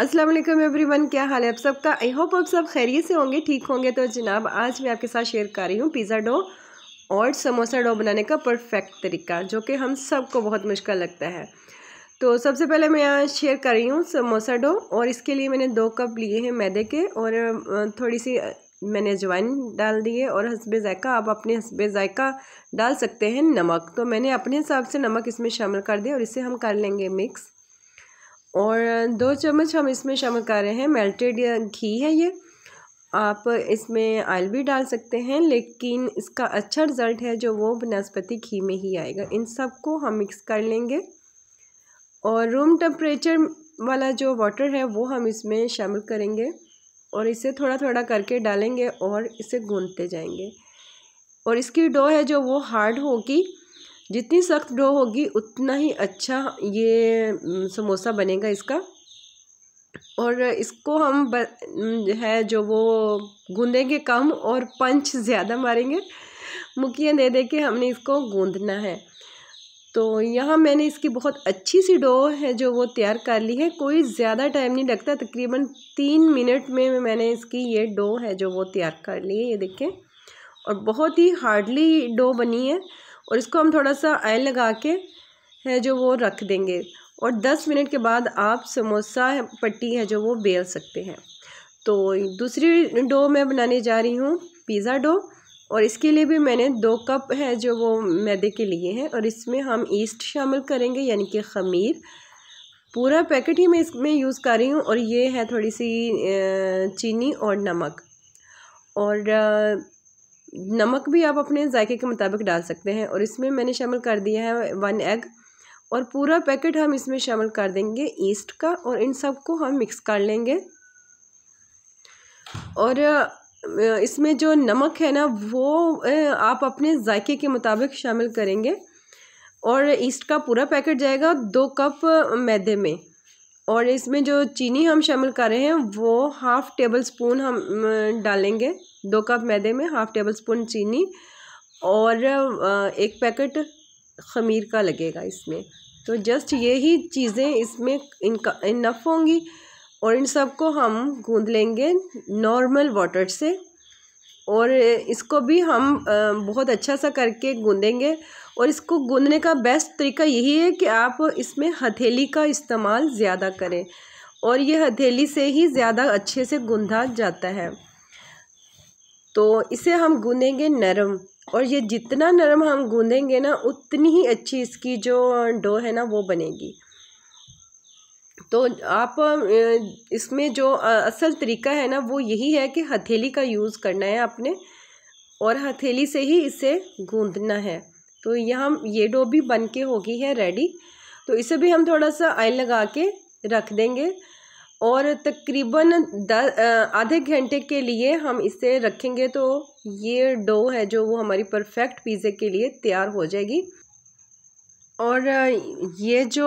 अस्सलाम वालेकुम एवरीवन क्या हाल है आप सबका आई होप आप सब खैरियत से होंगे ठीक होंगे तो जनाब आज मैं आपके साथ शेयर कर रही हूँ पिज़्ज़ा डो और समोसा डो बनाने का परफेक्ट तरीका जो कि हम सबको बहुत मुश्किल लगता है तो सबसे पहले मैं यहाँ शेयर कर रही हूँ समोसा डो और इसके लिए मैंने दो कप लिए हैं मैदे के और थोड़ी सी मैंने अजवाइन डाल दी है और हसब ज़ायका आप अपने हसब ज़ायका डाल सकते हैं नमक तो मैंने अपने हिसाब से नमक इसमें शामिल कर दिया और इसे हम कर लेंगे मिक्स और दो चम्मच हम इसमें शामिल कर रहे हैं मेल्टेड घी है ये आप इसमें आयल भी डाल सकते हैं लेकिन इसका अच्छा रिज़ल्ट है जो वो बनस्पति घी में ही आएगा इन सब को हम मिक्स कर लेंगे और रूम टेम्परेचर वाला जो वाटर है वो हम इसमें शामिल करेंगे और इसे थोड़ा थोड़ा करके डालेंगे और इसे गूंदते जाएंगे और इसकी डो है जो वो हार्ड होगी जितनी सख्त डो होगी उतना ही अच्छा ये समोसा बनेगा इसका और इसको हम ब, है जो वो गूँधेंगे कम और पंच ज़्यादा मारेंगे मुखिया दे दे के हमने इसको गूँधना है तो यहाँ मैंने इसकी बहुत अच्छी सी डो है जो वो तैयार कर ली है कोई ज़्यादा टाइम नहीं लगता तकरीबन तीन मिनट में मैंने इसकी ये डो है जो वो तैयार कर ली है ये देखें और बहुत ही हार्डली डो बनी है और इसको हम थोड़ा सा आयल लगा के है जो वो रख देंगे और दस मिनट के बाद आप समोसा पट्टी है जो वो बेल सकते हैं तो दूसरी डो मैं बनाने जा रही हूँ पिज़्ज़ा डो और इसके लिए भी मैंने दो कप है जो वो मैदे के लिए हैं और इसमें हम ईस्ट शामिल करेंगे यानी कि खमीर पूरा पैकेट ही मैं इसमें यूज़ कर रही हूँ और ये है थोड़ी सी चीनी और नमक और नमक भी आप अपने जायके के मुताबिक डाल सकते हैं और इसमें मैंने शामिल कर दिया है वन एग और पूरा पैकेट हम इसमें शामिल कर देंगे ईस्ट का और इन सब को हम मिक्स कर लेंगे और इसमें जो नमक है ना वो आप अपने जायके के मुताबिक शामिल करेंगे और ईस्ट का पूरा पैकेट जाएगा दो कप मैदे में और इसमें जो चीनी हम शामिल कर रहे हैं वो हाफ़ टेबल स्पून हम डालेंगे दो कप मैदे में हाफ़ टेबल स्पून चीनी और एक पैकेट खमीर का लगेगा इसमें तो जस्ट यही चीज़ें इसमें इनका इनफ होंगी और इन सबको हम गूँध लेंगे नॉर्मल वाटर से और इसको भी हम बहुत अच्छा सा करके गूँधेंगे और इसको गूँधने का बेस्ट तरीका यही है कि आप इसमें हथेली का इस्तेमाल ज़्यादा करें और ये हथेली से ही ज़्यादा अच्छे से गूँधा जाता है तो इसे हम गूँधेंगे नरम और ये जितना नरम हम गूँधेंगे ना उतनी ही अच्छी इसकी जो डो है ना वो बनेगी तो आप इसमें जो असल तरीका है ना वो यही है कि हथेली का यूज़ करना है आपने और हथेली से ही इसे गूंदना है तो यहाँ ये डो भी बन के होगी है रेडी तो इसे भी हम थोड़ा सा आयल लगा के रख देंगे और तकरीबन दस आधे घंटे के लिए हम इसे रखेंगे तो ये डो है जो वो हमारी परफेक्ट पिज़्ज़े के लिए तैयार हो जाएगी और ये जो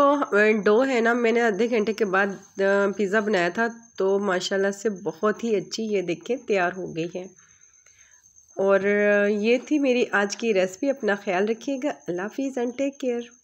डो है ना मैंने आधे घंटे के बाद पिज़्ज़ा बनाया था तो माशाल्लाह से बहुत ही अच्छी ये देखिए तैयार हो गई है और ये थी मेरी आज की रेसिपी अपना ख्याल रखिएगा अल्लाह हाफिज़ एंड टेक केयर